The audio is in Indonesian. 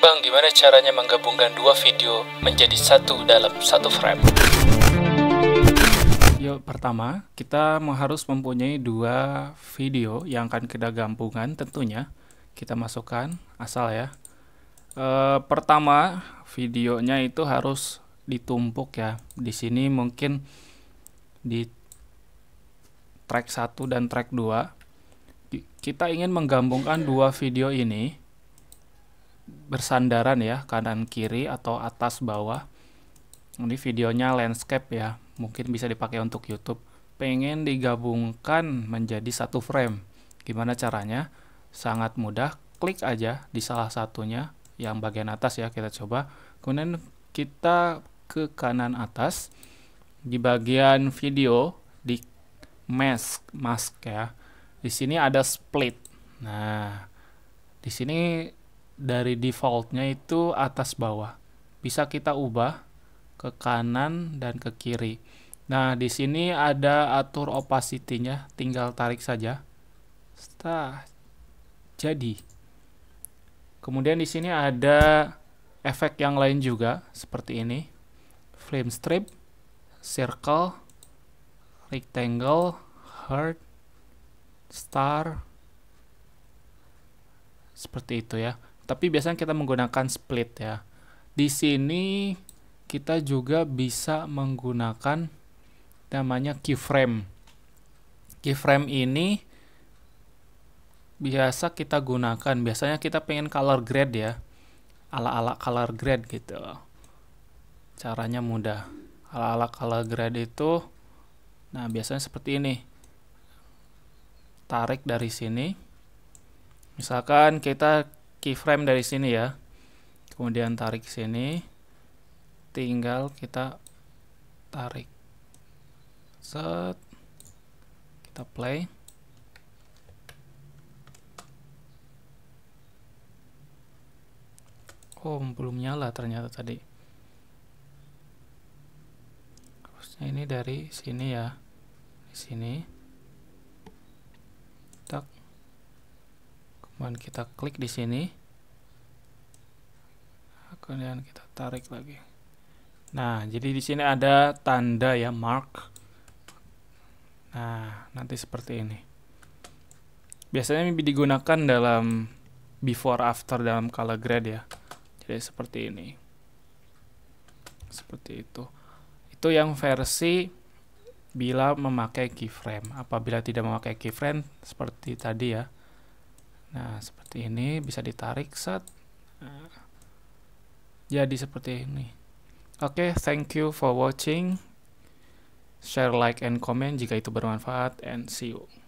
Bang, gimana caranya menggabungkan dua video menjadi satu dalam satu frame? Yuk, pertama, kita harus mempunyai dua video yang akan kita gabungkan tentunya. Kita masukkan, asal ya. E, pertama, videonya itu harus ditumpuk ya. Di sini mungkin di track 1 dan track 2. Kita ingin menggabungkan dua video ini bersandaran ya kanan kiri atau atas bawah ini videonya landscape ya mungkin bisa dipakai untuk YouTube pengen digabungkan menjadi satu frame gimana caranya sangat mudah klik aja di salah satunya yang bagian atas ya kita coba kemudian kita ke kanan atas di bagian video di mask mask ya di sini ada split nah di sini dari defaultnya itu atas bawah. Bisa kita ubah ke kanan dan ke kiri. Nah, di sini ada atur opacity-nya, tinggal tarik saja. Stah. Jadi. Kemudian di sini ada efek yang lain juga seperti ini. Flame strip, circle, rectangle, heart, star. Seperti itu ya tapi biasanya kita menggunakan split ya. Di sini kita juga bisa menggunakan namanya keyframe. Keyframe ini biasa kita gunakan, biasanya kita pengen color grade ya. Ala-ala color grade gitu. Caranya mudah. Ala-ala color grade itu nah biasanya seperti ini. Tarik dari sini. Misalkan kita keyframe dari sini ya kemudian tarik sini tinggal kita tarik set kita play oh belum nyala ternyata tadi harusnya ini dari sini ya di sini tak Kemudian kita klik di sini. Kemudian kita tarik lagi. Nah, jadi di sini ada tanda ya mark. Nah, nanti seperti ini. Biasanya ini digunakan dalam before after dalam color grade ya. Jadi seperti ini. Seperti itu. Itu yang versi bila memakai keyframe. Apabila tidak memakai keyframe seperti tadi ya Nah, seperti ini bisa ditarik set. Nah, jadi seperti ini. Oke, okay, thank you for watching. Share, like, and comment jika itu bermanfaat. And see you.